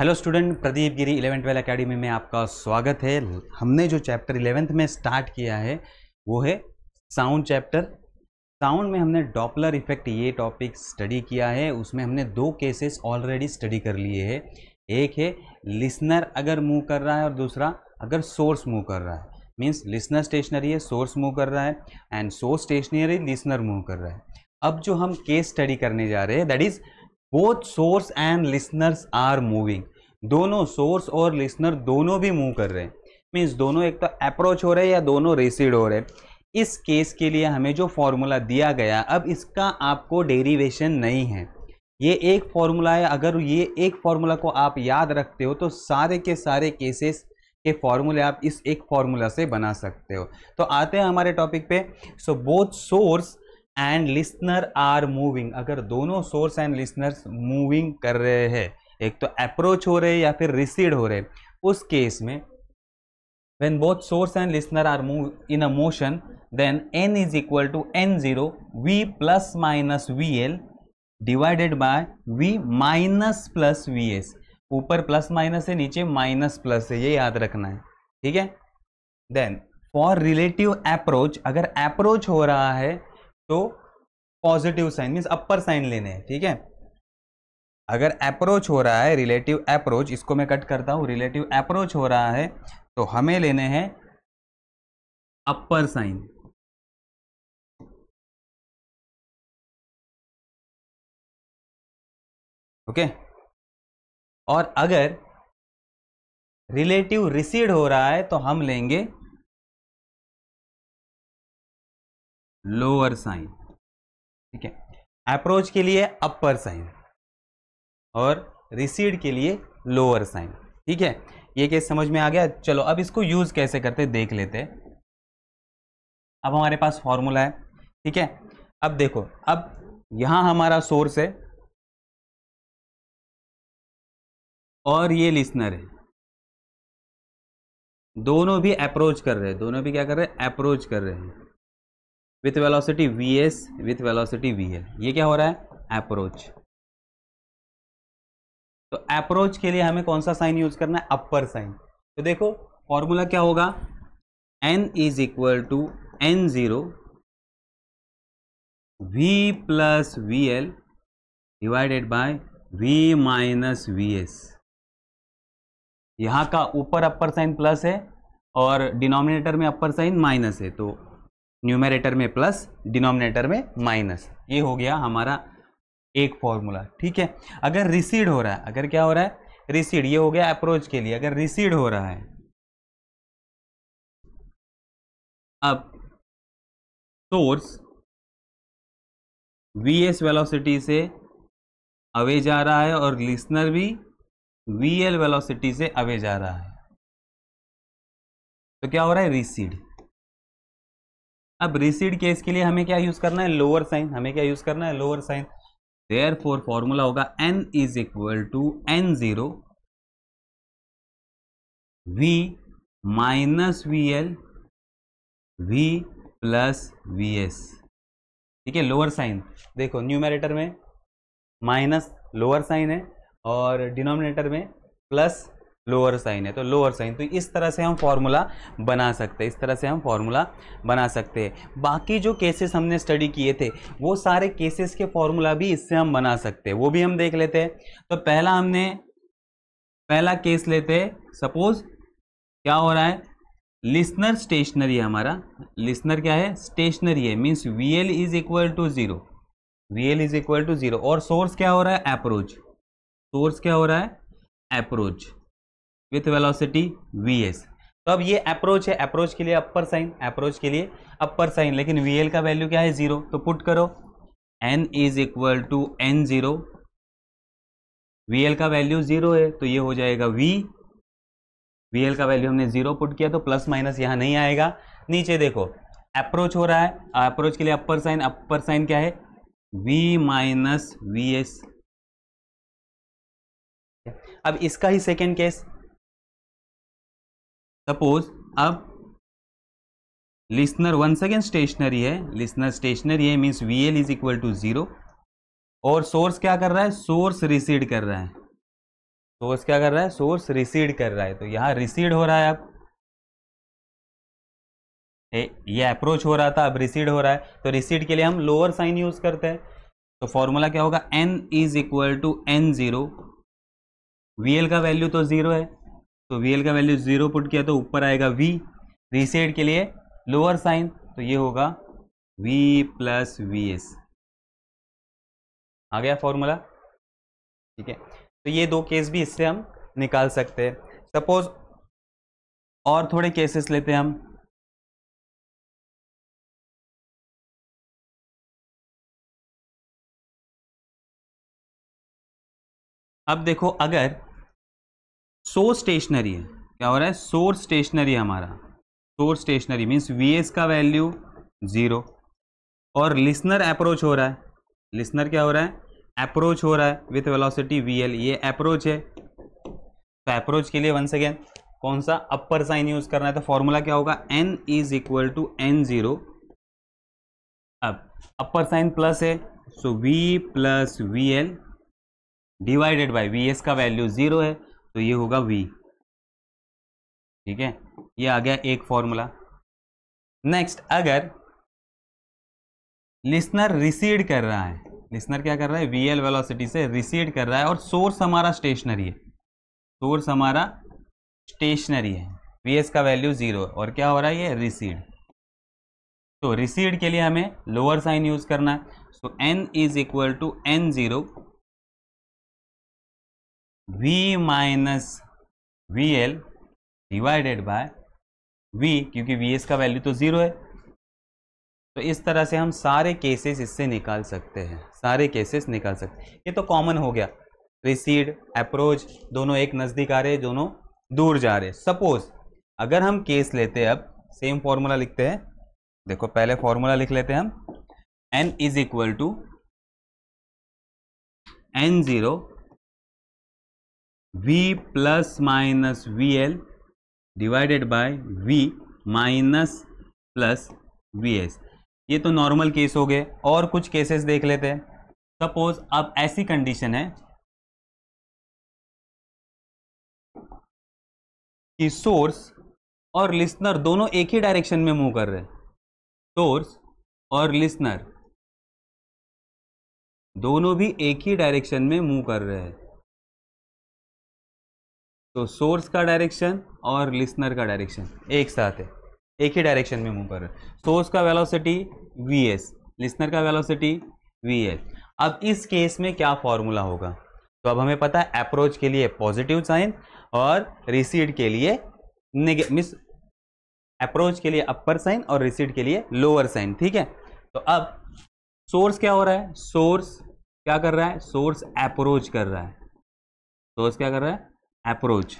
hello student Pradeep Giri eleven twelve academy में आपका स्वागत है हमने जो चैप्टर इलेवेंथ में स्टार्ट किया है वो है साउंड चैप्टर साउंड में हमने डॉपलर इफेक्ट ये टॉपिक स्टडी किया है उसमें हमने दो केसेस ऑलरेडी स्टडी कर लिए हैं एक है लिसनर अगर मूव कर रहा है और दूसरा अगर सोर्स मूव कर रहा है मीन्स लिसनर स्टेशनरी है सोर्स मूव कर रहा है and source stationary listener move कर रहा है अब जो हम केस स्टडी करने जा रहे हैं that is both source and listeners are moving दोनों सोर्स और लिसनर दोनों भी मूव कर रहे हैं मीन्स दोनों एक तो अप्रोच हो रहे हैं या दोनों रेसिड हो रहे हैं इस केस के लिए हमें जो फॉर्मूला दिया गया अब इसका आपको डेरिवेशन नहीं है ये एक फार्मूला है अगर ये एक फार्मूला को आप याद रखते हो तो सारे के सारे केसेस के फार्मूले आप इस एक फार्मूला से बना सकते हो तो आते हैं हमारे टॉपिक पे so both source and listener are moving अगर दोनों सोर्स एंड लिसनर्स मूविंग कर रहे हैं एक तो अप्रोच हो रहे या फिर रिसीड हो रहे उस केस में and both are move in a motion then N is equal to N zero V plus minus V L divided by V minus plus V S ऊपर प्लस माइनस है नीचे माइनस प्लस है ये याद रखना है ठीक है देन फॉर रिलेटिव अप्रोच अगर अप्रोच हो रहा है तो positive sign means upper sign लेने हैं ठीक है अगर अप्रोच हो रहा है रिलेटिव अप्रोच इसको मैं कट करता हूँ रिलेटिव अप्रोच हो रहा है तो हमें लेने हैं अपर साइन ओके और अगर रिलेटिव रिसीड हो रहा है तो हम लेंगे लोअर साइन ठीक है अप्रोच के लिए अपर साइन और रिसीड के लिए लोअर साइन ठीक है ये केस समझ में आ गया चलो अब इसको यूज कैसे करते देख लेते अब हमारे पास फॉर्मूला है ठीक है अब देखो अब यहां हमारा सोर्स है और ये लिसनर है दोनों भी अप्रोच कर रहे हैं दोनों भी क्या कर रहे हैं अप्रोच कर रहे हैं with velocity V S with velocity V L ये क्या हो रहा है अप्रोच तो अप्रोच के लिए हमें कौन सा साइन यूज करना है अपर साइन तो देखो फॉर्मूला क्या होगा N is equal to N zero V plus V L divided by V minus V S यहां का ऊपर अपर साइन प्लस है और डिनोमिनेटर में अपर साइन माइनस है तो न्यूमरेटर में प्लस डिनोमिनेटर में माइनस ये हो गया हमारा एक फॉर्मूला ठीक है अगर रिसीड हो रहा है अगर क्या हो रहा है रिसीड ये हो गया अप्रोच के लिए अगर रिसीड हो रहा है अब सोर्स वी एस वेलोसिटी से अवे जा रहा है और लिसनर भी वी एल वेलोसिटी से अवे जा रहा है तो क्या हो रहा है रिसीड अब रिसीड केस के लिए हमें क्या यूज करना है लोअर साइन हमें क्या यूज करना है lower sign therefore formula होगा N is equal to N zero V minus V L V plus V S ठीक है लोअर साइन देखो न्यूमेरेटर में माइनस लोअर साइन है और डिनोमिनेटर में प्लस लोअर साइन है तो लोअर साइन तो इस तरह से हम फॉर्मूला बना सकते हैं इस तरह से हम फॉर्मूला बना सकते हैं बाकी जो केसेस हमने स्टडी किए थे वो सारे केसेस के फॉर्मूला भी इससे हम बना सकते हैं वो भी हम देख लेते हैं तो पहला हमने पहला केस लेते हैं सपोज क्या हो रहा है लिसनर स्टेशनरी है हमारा लिसनर क्या है स्टेशनरी है means V L is equal to zero V L is equal to zero और सोर्स क्या हो रहा है अप्रोच सोर्स क्या हो रहा है approach with velocity V S तो अब ये अप्रोच है अप्रोच के लिए अपर साइन अप्रोच के लिए अपर साइन लेकिन वी एल का वैल्यू क्या है जीरो तो पुट करो N is equal to N zero V L का वैल्यू जीरो है तो ये हो जाएगा वी वी एल का वैल्यू हमने जीरो पुट किया तो प्लस माइनस यहाँ नहीं आएगा नीचे देखो अप्रोच हो रहा है अप्रोच के लिए अपर साइन अपर साइन क्या है वी माइनस वी एस अब इसका ही सेकेंड केस सपोज अब लिसनर वन सेकेंड स्टेशनरी है लिसनर स्टेशनरी है means V L is equal to zero और सोर्स क्या कर रहा है सोर्स रिसीड कर रहा है सोर्स क्या कर रहा है सोर्स रिसीड कर रहा है तो यहाँ रिसीड हो रहा है अब ए, ये अप्रोच हो रहा था अब रिसीड हो रहा है तो रिसीड के लिए हम लोअर साइन यूज करते हैं तो फॉर्मूला क्या होगा N is equal to N zero V L का वैल्यू तो जीरो है तो वी का वैल्यू जीरो पुट किया तो ऊपर आएगा वी रीसेट के लिए लोअर साइन तो ये होगा वी प्लस वी एस आ गया फॉर्मूला ठीक है तो ये दो केस भी इससे हम निकाल सकते हैं सपोज और थोड़े केसेस लेते हैं हम अब देखो अगर सोर्स स्टेशनरी है क्या हो रहा है सोर्स स्टेशनरी हमारा source stationary means V S का वैल्यू ज़ीरो और लिसनर अप्रोच हो रहा है लिसनर क्या हो रहा है अप्रोच हो रहा है विथ वेलोसिटी वी एल ये अप्रोच है तो अप्रोच के लिए वंस अगेन कौन सा अपर साइन यूज करना है तो फॉर्मूला क्या होगा N is equal to N zero अब अपर साइन प्लस है so V plus V L divided by V S का वैल्यू जीरो है तो ये होगा वी ठीक है ये आ गया एक फॉर्मूला नेक्स्ट अगर लिस्नर रिसीड कर रहा है लिस्नर क्या कर रहा है वी वेलोसिटी से रिसीड कर रहा है और सोर्स हमारा स्टेशनरी है सोर्स हमारा स्टेशनरी है वी एस का वैल्यू जीरो और क्या हो रहा है ये रिसीड तो रिसीड के लिए हमें लोअर साइन यूज करना है so N is equal to N zero v minus V L divided by V क्योंकि वी एस का वैल्यू तो ज़ीरो है तो इस तरह से हम सारे केसेस इससे निकाल सकते हैं सारे केसेस निकाल सकते हैं ये तो कॉमन हो गया रिसीड अप्रोच दोनों एक नज़दीक आ रहे दोनों दूर जा रहे हैं सपोज अगर हम केस लेते हैं अब सेम फॉर्मूला लिखते हैं देखो पहले फॉर्मूला लिख लेते हैं हम N is equal to N zero V plus minus V L divided by V minus plus V S ये तो नॉर्मल केस हो गए और कुछ केसेस देख लेते हैं सपोज अब ऐसी कंडीशन है कि सोर्स और लिस्नर दोनों एक ही डायरेक्शन में मूव कर रहे हैं सोर्स और लिस्नर दोनों भी एक ही डायरेक्शन में मूव कर रहे हैं तो सोर्स का डायरेक्शन और लिसनर का डायरेक्शन एक साथ है एक ही डायरेक्शन में मूव कर रहे हैं सोर्स का वेलोसिटी वी एस लिसनर का वेलोसिटी वी एस अब इस केस में क्या फॉर्मूला होगा तो अब हमें पता है अप्रोच के लिए पॉजिटिव साइन और रिसीड के लिए मिस अप्रोच के लिए अपर साइन और रिसीड के लिए लोअर साइन ठीक है तो अब सोर्स क्या हो रहा है सोर्स क्या कर रहा है सोर्स अप्रोच कर रहा है सोर्स क्या कर रहा है approach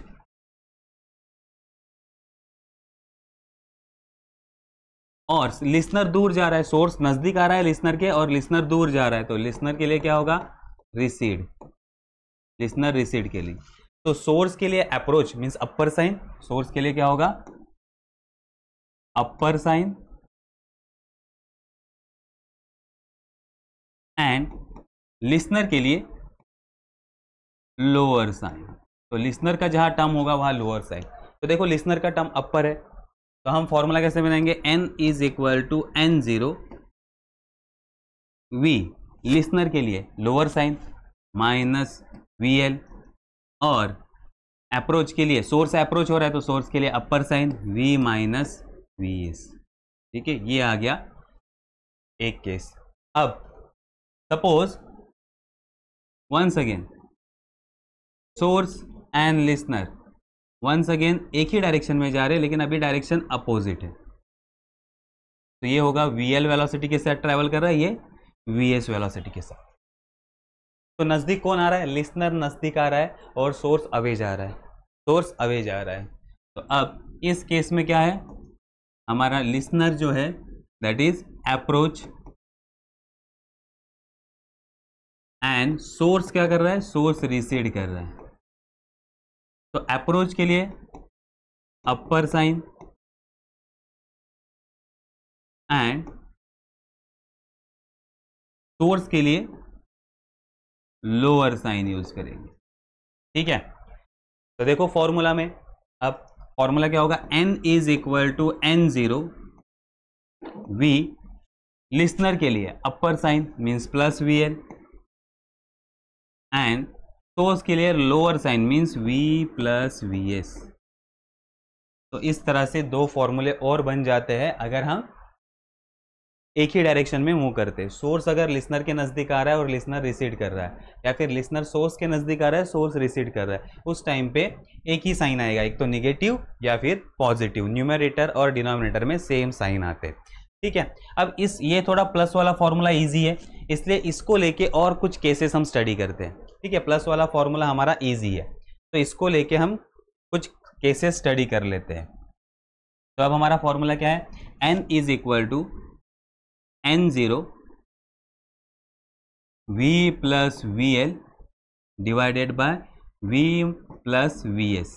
और लिसनर दूर जा रहा है सोर्स नजदीक आ रहा है लिसनर के और लिसनर दूर जा रहा है तो लिसनर के लिए क्या होगा रिसीड लिसनर रिसीड के लिए तो सोर्स के लिए approach means upper sign source के लिए क्या होगा अपर साइन एंड लिसनर के लिए लोअर साइन तो लिसनर का जहाँ टर्म होगा वहाँ लोअर साइड तो देखो लिसनर का टर्म अपर है तो हम फॉर्मूला कैसे बनाएंगे N is equal to N zero V listener के लिए lower sign minus V L और अप्रोच के लिए सोर्स अप्रोच हो रहा है तो सोर्स के लिए upper sign V minus V S ठीक है ये आ गया एक केस अब suppose once again source and listener once again एक ही डायरेक्शन में जा रहे हैं लेकिन अभी डायरेक्शन अपोजिट है तो ये होगा वी एल वेलासिटी के साथ ट्रैवल कर रहा है ये वी एस वेलासिटी के साथ तो नज़दीक कौन आ रहा है लिसनर नज़दीक आ रहा है और सोर्स अवे जा रहा है सोर्स अवे जा रहा है तो अब इस केस में क्या है हमारा लिसनर जो है that is approach and source क्या कर रहा है सोर्स रिसीड कर रहा है तो अप्रोच के लिए अपर साइन एंड सोर्स के लिए लोअर साइन यूज करेंगे ठीक है तो देखो फॉर्मूला में अब फॉर्मूला क्या होगा N is equal to N zero V listener के लिए upper sign means plus V N and तो उसके लिए lower sign means V plus V S तो इस तरह से दो फॉर्मूले और बन जाते हैं अगर हम एक ही डायरेक्शन में मूव करते हैं सोर्स अगर लिसनर के नज़दीक आ रहा है और लिसनर रिसीड कर रहा है या फिर लिसनर सोर्स के नज़दीक आ रहा है सोर्स रिसीड कर रहा है उस टाइम पे एक ही साइन आएगा एक तो निगेटिव या फिर पॉजिटिव न्यूमरेटर और डिनोमिनेटर में सेम साइन आते हैं ठीक है अब इस ये थोड़ा प्लस वाला फॉर्मूला ईजी है इसलिए इसको लेके और कुछ केसेस हम स्टडी करते हैं ठीक है प्लस वाला फॉर्मूला हमारा ईजी है तो इसको लेके हम कुछ केसेस स्टडी कर लेते हैं तो अब हमारा फॉर्मूला क्या है N is equal to N zero V plus V L divided by V plus V S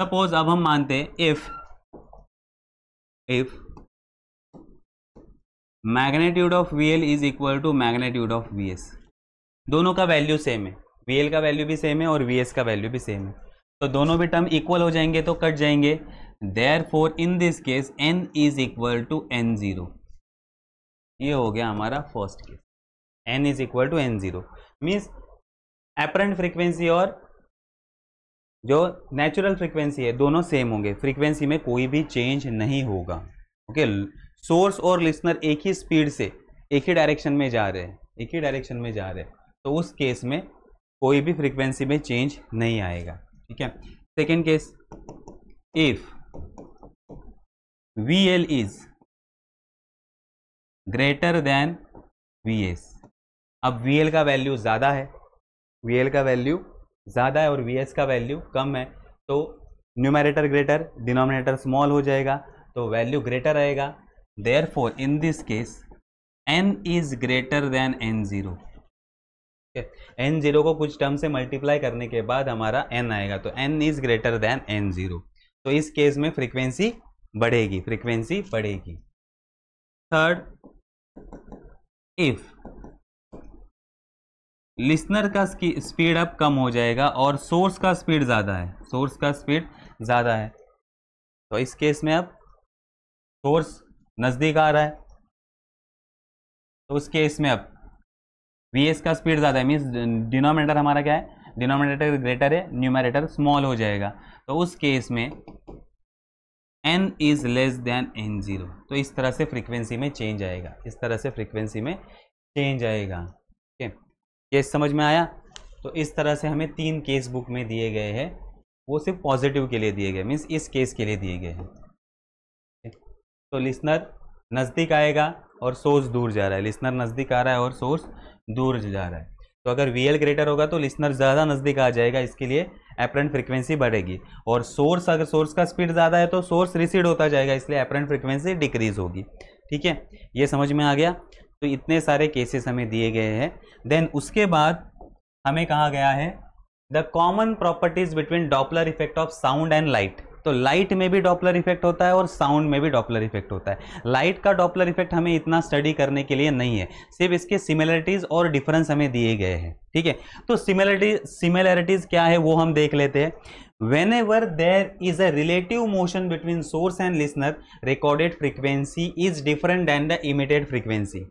suppose अब हम मानते हैं if if magnitude of V L is equal to magnitude of V S दोनों का value same है V L का value भी same है और वी एस का वैल्यू भी सेम है तो दोनों भी टर्म इक्वल हो जाएंगे तो कट जाएंगे therefore in this case N is equal to N zero ये हो गया हमारा first case N is equal to N zero means apparent frequency और जो नेचुरल फ्रीक्वेंसी है दोनों सेम होंगे फ्रीक्वेंसी में कोई भी चेंज नहीं होगा ओके सोर्स और लिसनर एक ही स्पीड से एक ही डायरेक्शन में जा रहे हैं एक ही डायरेक्शन में जा रहे हैं तो उस केस में कोई भी फ्रिक्वेंसी में चेंज नहीं आएगा ठीक है second case if V L is greater than V S अब वी एल का वैल्यू ज़्यादा है वी एल का वैल्यू ज़्यादा है और वी एस का वैल्यू कम है तो न्यूमरेटर ग्रेटर डिनोमिनेटर स्मॉल हो जाएगा तो वैल्यू ग्रेटर रहेगा therefore in this case N is greater than N zero N zero को कुछ टर्म से मल्टीप्लाई करने के बाद हमारा एन आएगा तो N is greater than N zero तो इस केस में फ्रीक्वेंसी बढ़ेगी फ्रीक्वेंसी बढ़ेगी थर्ड इफ लिसनर का स्पीड अप कम हो जाएगा और सोर्स का स्पीड ज़्यादा है सोर्स का स्पीड ज़्यादा है तो इस केस में अब सोर्स नज़दीक आ रहा है तो उस केस में अब वी एस का स्पीड ज़्यादा है मीन्स डिनोमिनेटर हमारा क्या है डिनोमिनेटर ग्रेटर है न्यूमरेटर स्मॉल हो जाएगा तो उस केस में N is less than N zero तो इस तरह से फ्रीक्वेंसी में चेंज आएगा इस तरह से फ्रीक्वेंसी में चेंज आएगा ओके केस समझ में आया तो इस तरह से हमें तीन केस बुक में दिए गए हैं वो सिर्फ पॉजिटिव के लिए दिए गए मीन्स इस केस के लिए दिए गए हैं तो लिसनर नज़दीक आएगा और सोर्स दूर जा रहा है लिसनर नज़दीक आ रहा है और सोर्स दूर जा रहा है तो अगर वी एल ग्रेटर होगा तो लिसनर ज़्यादा नज़दीक आ जाएगा इसके लिए एपरेंट फ्रिक्वेंसी बढ़ेगी और सोर्स अगर सोर्स का स्पीड ज़्यादा है तो सोर्स रिसीड होता जाएगा इसलिए एपरेंट फ्रिक्वेंसी डिक्रीज होगी ठीक है ये समझ में आ गया तो इतने सारे केसेस हमें दिए गए हैं देन उसके बाद हमें कहा गया है the common properties between Doppler effect of sound and light तो लाइट में भी डॉपलर इफेक्ट होता है और साउंड में भी डॉपलर इफेक्ट होता है लाइट का डॉपलर इफेक्ट हमें इतना स्टडी करने के लिए नहीं है सिर्फ इसके सिमिलरिटीज़ और डिफरेंस हमें दिए गए हैं ठीक है तो सिमिलरिटी सिमिलरिटीज़ क्या है वो हम देख लेते हैं whenever there is a relative motion between source and listener recorded frequency is different than the emitted frequency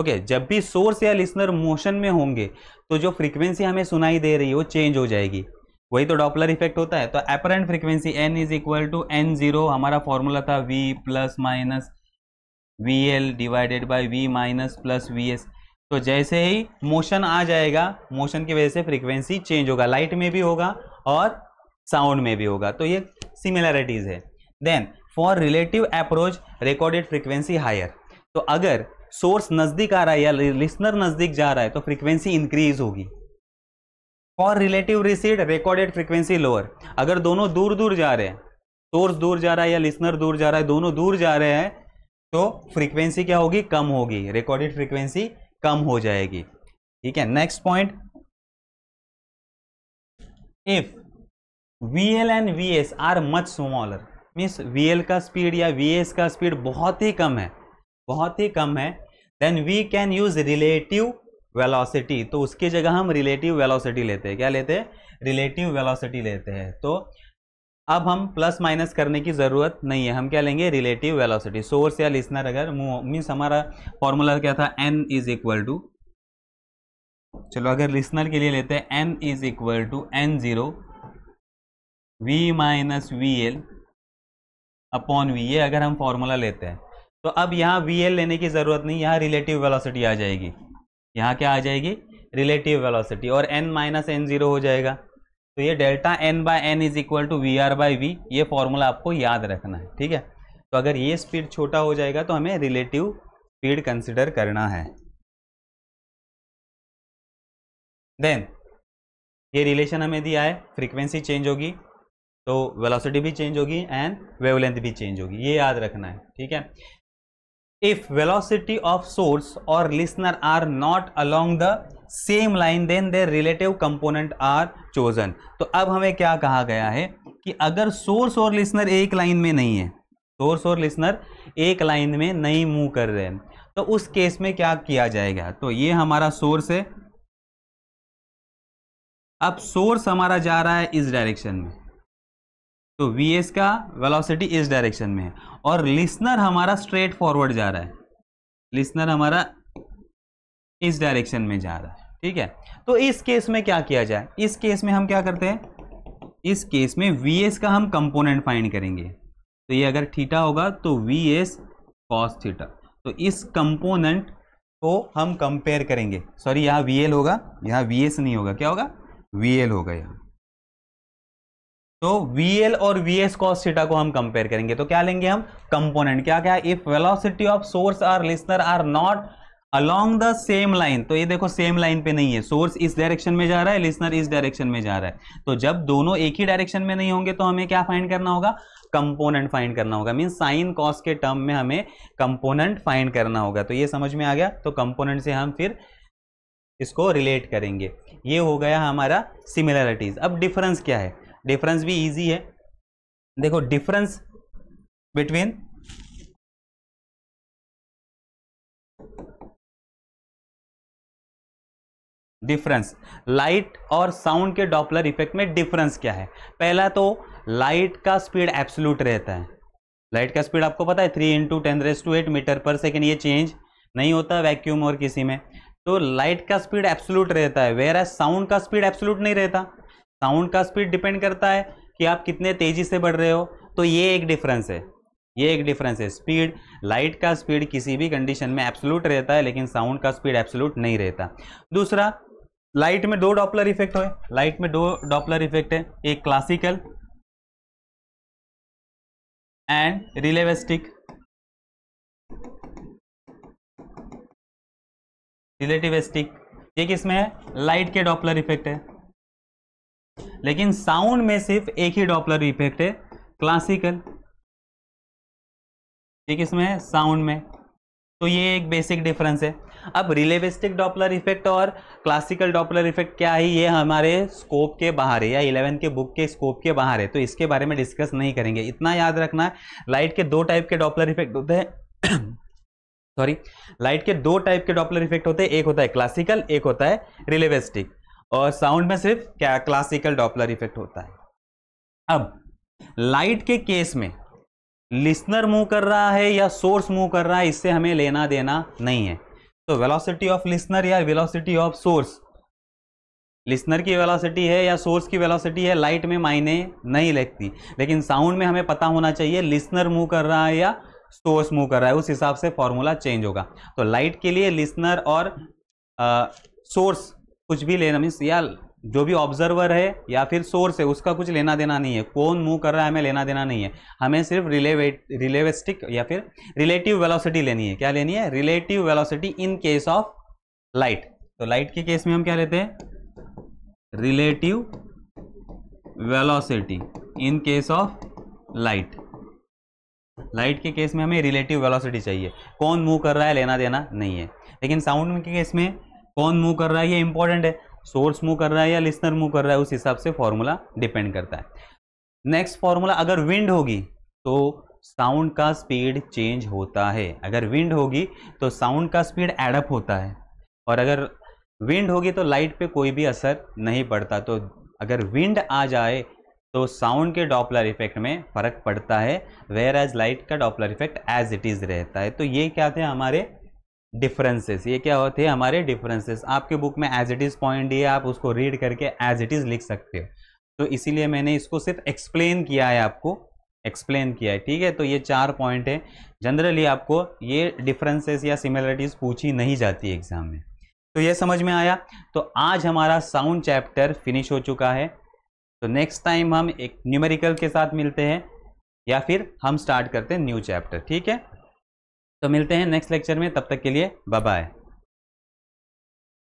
okay okay, जब भी सोर्स या लिसनर मोशन में होंगे तो जो फ्रीक्वेंसी हमें सुनाई दे रही है वो चेंज हो जाएगी वही तो डॉपलर इफेक्ट होता है तो apparent frequency N is equal to N zero हमारा फॉर्मूला था V plus minus V L divided by V minus plus V S तो जैसे ही मोशन आ जाएगा मोशन की वजह से फ्रीक्वेंसी चेंज होगा लाइट में भी होगा और साउंड में भी होगा तो ये सिमिलैरिटीज़ है then for relative approach recorded frequency higher तो अगर सोर्स नज़दीक आ रहा है या लिसनर नज़दीक जा रहा है तो फ्रीक्वेंसी इंक्रीज होगी और relative recede recorded frequency lower अगर दोनों दूर दूर जा रहे हैं सोर्स दूर जा रहा है या लिसनर दूर जा रहा है दोनों दूर जा रहे हैं तो फ्रीक्वेंसी क्या होगी कम होगी रिकॉर्डेड फ्रीक्वेंसी कम हो जाएगी ठीक है next point if V L and V S are much smaller means V L का स्पीड या वी एस का स्पीड बहुत ही कम है बहुत ही कम है then we can use relative velocity तो उसकी जगह हम रिलेटिव वेलोसिटी लेते हैं क्या लेते हैं रिलेटिव वेलोसिटी लेते हैं तो अब हम प्लस माइनस करने की ज़रूरत नहीं है हम क्या लेंगे रिलेटिव वेलोसिटी सोर्स या लिसनर अगर मीन्स हमारा फॉर्मूला क्या था एन इज इक्वल टू चलो अगर लिसनर के लिए लेते हैं N is equal to N zero V minus V L upon V ये अगर हम फॉर्मूला लेते हैं तो अब यहाँ वी एल लेने की ज़रूरत नहीं यहाँ रिलेटिव वेलोसिटी आ जाएगी यहाँ क्या आ जाएगी रिलेटिव वेलोसिटी और एन माइनस एन जीरो हो जाएगा तो ये delta N by N is equal to V R by V ये फॉर्मूला आपको याद रखना है ठीक है तो अगर ये स्पीड छोटा हो जाएगा तो हमें रिलेटिव स्पीड कंसिडर करना है देन ये रिलेशन हमें दिया है फ्रीक्वेंसी चेंज होगी तो वेलोसिटी भी चेंज होगी एंड वेवलेंथ भी चेंज होगी ये याद रखना है ठीक है if velocity of source or listener are not along the same line then there relative component are chosen तो अब हमें क्या कहा गया है कि अगर सोर्स और लिसनर एक लाइन में नहीं है सोर्स और लिसनर एक लाइन में नहीं मूव कर रहे हैं तो उस केस में क्या किया जाएगा तो ये हमारा सोर्स है अब सोर्स हमारा जा रहा है इस डायरेक्शन में तो वी एस का वेलोसिटी इस डायरेक्शन में है और लिसनर हमारा स्ट्रेट फॉरवर्ड जा रहा है लिसनर हमारा इस डायरेक्शन में जा रहा है ठीक है तो इस केस में क्या किया जाए इस केस में हम क्या करते हैं इस केस में वी एस का हम कंपोनेंट फाइंड करेंगे तो ये अगर थीटा होगा तो वी एस कॉस थीटा तो इस कंपोनेंट को हम कंपेयर करेंगे सॉरी यहाँ वी एल होगा यहाँ वी एस नहीं होगा क्या होगा वी एल होगा यहाँ तो VL और VS cos थीटा को हम कंपेयर करेंगे तो क्या लेंगे हम कंपोनेंट क्या क्या if velocity of source or listener are not along the same line तो ये देखो सेम लाइन पे नहीं है सोर्स इस डायरेक्शन में जा रहा है लिस्नर इस डायरेक्शन में जा रहा है तो जब दोनों एक ही डायरेक्शन में नहीं होंगे तो हमें क्या फाइंड करना होगा कंपोनेंट फाइंड करना होगा मीन साइन कॉस के टर्म में हमें कंपोनेंट फाइंड करना होगा तो ये समझ में आ गया तो कंपोनेंट से हम फिर इसको रिलेट करेंगे ये हो गया हमारा सिमिलरिटीज अब डिफरेंस क्या है डिफरेंस भी इजी है देखो डिफरेंस बिटवीन डिफरेंस लाइट और साउंड के डॉपलर इफेक्ट में डिफरेंस क्या है पहला तो लाइट का स्पीड एब्सोल्यूट रहता है लाइट का स्पीड आपको पता है three into ten raise to eight metre per second ये चेंज नहीं होता वैक्यूम और किसी में तो लाइट का स्पीड एब्सोल्यूट रहता है वेयर एज साउंड का स्पीड एब्सोल्यूट नहीं रहता साउंड का स्पीड डिपेंड करता है कि आप कितने तेजी से बढ़ रहे हो तो ये एक डिफरेंस है ये एक डिफरेंस है स्पीड लाइट का स्पीड किसी भी कंडीशन में एब्सोलूट रहता है लेकिन साउंड का स्पीड एब्सोलूट नहीं रहता दूसरा लाइट में दो डॉपलर इफेक्ट है लाइट में दो डॉपलर इफेक्ट है एक क्लासिकल एंड रिलेवेस्टिक रिलेटिविस्टिक ये किसमें है लाइट के डॉपलर इफेक्ट है लेकिन साउंड में सिर्फ एक ही डॉपलर इफेक्ट है क्लासिकल ठीक इसमें है साउंड में तो ये एक बेसिक डिफरेंस है अब रिलेविस्टिक डॉपलर इफेक्ट और क्लासिकल डॉपलर इफेक्ट क्या है ये हमारे स्कोप के बाहर है या इलेवन के बुक के स्कोप के बाहर है तो इसके बारे में डिस्कस नहीं करेंगे इतना याद रखना लाइट के दो टाइप के डॉपलर इफेक्ट होते हैं सॉरी लाइट के दो टाइप के डॉपलर इफेक्ट होते हैं एक होता है क्लासिकल एक होता है रिलेविस्टिक और साउंड में सिर्फ क्या क्लासिकल डॉपलर इफेक्ट होता है अब लाइट के केस में लिसनर मूव कर रहा है या सोर्स मूव कर रहा है इससे हमें लेना देना नहीं है तो वेलोसिटी ऑफ लिसनर या वेलोसिटी ऑफ सोर्स लिसनर की वेलोसिटी है या सोर्स की वेलोसिटी है लाइट में मायने नहीं लगती लेकिन साउंड में हमें पता होना चाहिए लिसनर मूव कर रहा है या सोर्स मूव कर रहा है उस हिसाब से फॉर्मूला चेंज होगा तो लाइट के लिए लिसनर और सोर्स कुछ भी लेना मीन्स या जो भी ऑब्जर्वर है या फिर सोर्स है उसका कुछ लेना देना नहीं है कौन मूव कर रहा है हमें लेना देना नहीं है हमें सिर्फ रिलेवेट रिलेवेस्टिक या फिर रिलेटिव वेलोसिटी लेनी है क्या लेनी है relative velocity in case of light तो लाइट के केस में हम क्या लेते हैं relative velocity in case of light light के केस में हमें रिलेटिव वेलोसिटी चाहिए कौन मूव कर रहा है लेना देना नहीं है लेकिन साउंड के केस में कौन मूव कर रहा है ये इंपॉर्टेंट है सोर्स मूव कर रहा है या लिसनर मूव कर रहा है उस हिसाब से फॉर्मूला डिपेंड करता है नेक्स्ट फॉर्मूला अगर विंड होगी तो साउंड का स्पीड चेंज होता है अगर विंड होगी तो साउंड का स्पीड एडअप होता है और अगर विंड होगी तो लाइट पे कोई भी असर नहीं पड़ता तो अगर विंड आ जाए तो साउंड के डॉपलर इफेक्ट में फ़र्क पड़ता है वेयर एज लाइट का Doppler effect as it is रहता है तो ये क्या थे हमारे डिफरेंसेस ये क्या होते हैं हमारे डिफरेंसेस आपके बुक में एज इट इज़ पॉइंट ये आप उसको रीड करके एज इट इज़ लिख सकते हो तो इसीलिए मैंने इसको सिर्फ एक्सप्लेन किया है आपको एक्सप्लेन किया है ठीक है तो ये चार पॉइंट है जनरली आपको ये डिफरेंसेस या सिमिलरिटीज़ पूछी नहीं जाती एग्ज़ाम में तो ये समझ में आया तो आज हमारा साउंड चैप्टर फिनिश हो चुका है तो नेक्स्ट टाइम हम एक न्यूमेरिकल के साथ मिलते हैं या फिर हम स्टार्ट करते हैं न्यू चैप्टर ठीक है तो मिलते हैं नेक्स्ट लेक्चर में तब तक के लिए बाय